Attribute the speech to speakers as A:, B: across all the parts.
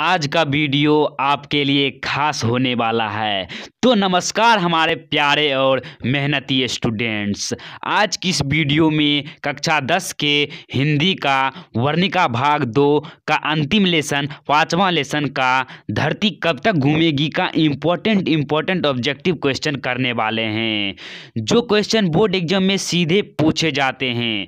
A: आज का वीडियो आपके लिए खास होने वाला है तो नमस्कार हमारे प्यारे और मेहनती स्टूडेंट्स आज की इस वीडियो में कक्षा 10 के हिंदी का वर्णिका भाग दो का अंतिम लेसन पाँचवा लेसन का धरती कब तक घूमेगी का इम्पोर्टेंट इम्पोर्टेंट ऑब्जेक्टिव क्वेश्चन करने वाले हैं जो क्वेश्चन बोर्ड एग्जाम में सीधे पूछे जाते हैं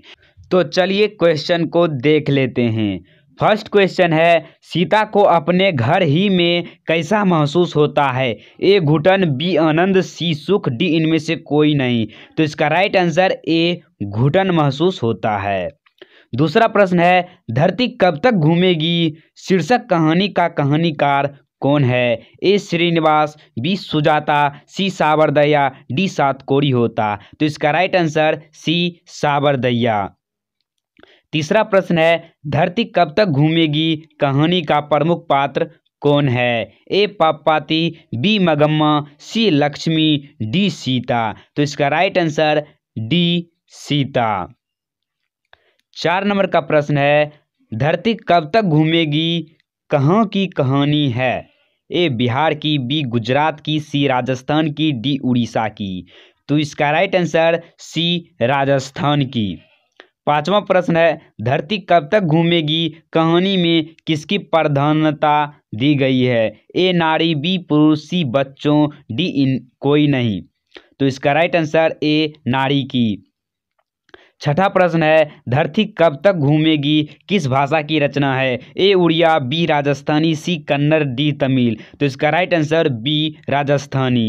A: तो चलिए क्वेश्चन को देख लेते हैं फर्स्ट क्वेश्चन है सीता को अपने घर ही में कैसा महसूस होता है ए घुटन बी आनंद सी सुख डी इनमें से कोई नहीं तो इसका राइट आंसर ए घुटन महसूस होता है दूसरा प्रश्न है धरती कब तक घूमेगी शीर्षक कहानी का कहानीकार कौन है A Srinivas B Sujata C सावरदया डी सात कोरी होता तो इसका राइट आंसर सी सावरदया तीसरा प्रश्न है धरती कब तक घूमेगी कहानी का प्रमुख पात्र कौन है A Papathi B Magamma C Lakshmi D Sita तो इसका राइट आंसर डी सीता चार नंबर का प्रश्न है धरती कब तक घूमेगी कहाँ की कहानी है ए बिहार की बी गुजरात की सी राजस्थान की डी उड़ीसा की तो इसका राइट आंसर सी राजस्थान की पांचवा प्रश्न है धरती कब तक घूमेगी कहानी में किसकी प्रधानता दी गई है ए नारी बी पुरुष सी बच्चों डी इन कोई नहीं तो इसका राइट आंसर ए नारी की छठा प्रश्न है धरती कब तक घूमेगी किस भाषा की रचना है A Odia B Rajasthani C Kannada D Tamil तो इसका राइट आंसर बी राजस्थानी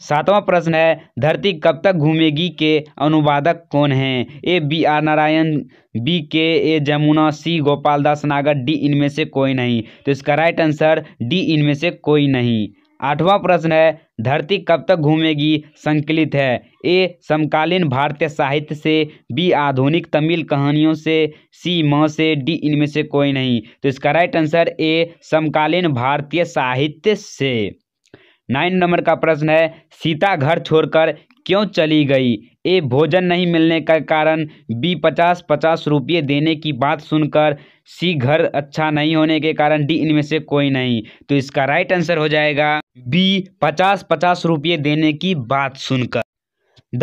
A: सातवां प्रश्न है धरती कब तक घूमेगी के अनुवादक कौन हैं A B R Narayan B K A Jamuna सी गोपाल दास नागर डी इनमें से कोई नहीं तो इसका राइट आंसर डी इनमें से कोई नहीं आठवां प्रश्न है धरती कब तक घूमेगी संकलित है ए समकालीन भारतीय साहित्य से बी आधुनिक तमिल कहानियों से सी म से डी इनमें से कोई नहीं तो इसका राइट आंसर ए समकालीन भारतीय साहित्य से नाइन नंबर का प्रश्न है सीता घर छोड़कर क्यों चली गई ए भोजन नहीं मिलने का कारण बी पचास पचास रुपये देने की बात सुनकर सी घर अच्छा नहीं होने के कारण डी इनमें से कोई नहीं तो इसका राइट आंसर हो जाएगा बी पचास पचास रुपये देने की बात सुनकर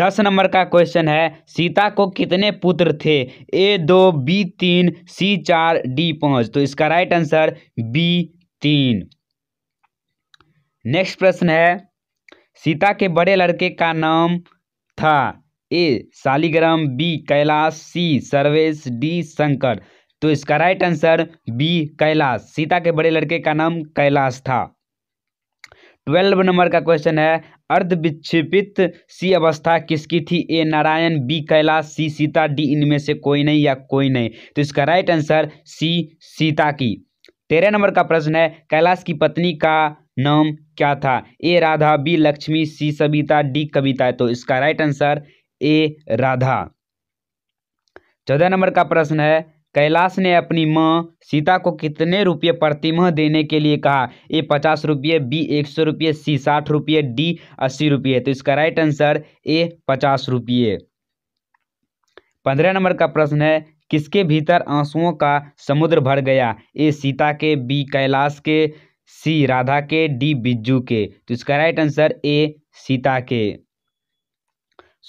A: दस नंबर का क्वेश्चन है सीता को कितने पुत्र थे ए दो बी तीन सी चार डी पाँच तो इसका राइट आंसर बी तीन नेक्स्ट प्रश्न है सीता के बड़े लड़के का नाम था A Shaligram B Kailash C Sarvesh D Shankar तो इसका right answer B Kailash Sita के बड़े लड़के का नाम कैलाश था ट्वेल्व नंबर का क्वेश्चन है अर्ध सी अवस्था किसकी थी A Narayan B Kailash C Sita D इनमें से कोई नहीं या कोई नहीं तो इसका राइट आंसर सी सीता की तेरह नंबर का प्रश्न है कैलाश की पत्नी का नाम क्या था A Radha B Lakshmi C Savita D Kavita तो इसका राइट आंसर ए राधा चौदह नंबर का प्रश्न है कैलाश ने अपनी माँ सीता को कितने रुपये प्रतिमाह देने के लिए कहा ए पचास रुपये बी एक सौ रुपये सी साठ रुपये डी अस्सी रुपये तो इसका राइट आंसर ए पचास रुपये पंद्रह नंबर का प्रश्न है किसके भीतर आंसुओं का समुद्र भर गया ए सीता के बी कैलाश के सी राधा के डी बिज्जू के तो इसका राइट आंसर ए सीता के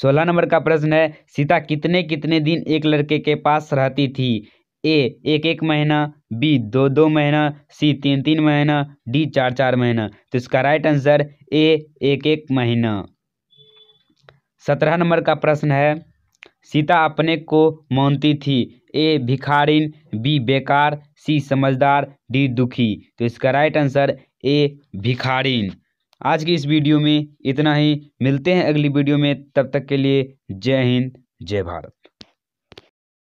A: सोलह नंबर का प्रश्न है सीता कितने कितने दिन एक लड़के के पास रहती थी ए एक एक महीना बी दो दो महीना सी तीन तीन महीना डी चार चार महीना तो इसका राइट आंसर ए एक एक महीना सत्रह नंबर का प्रश्न है सीता अपने को मानती थी ए भिखारिन बी बेकार सी समझदार डी दुखी तो इसका राइट आंसर ए भिखारिन आज की इस वीडियो में इतना ही मिलते हैं अगली वीडियो में तब तक के लिए जय हिंद जय भारत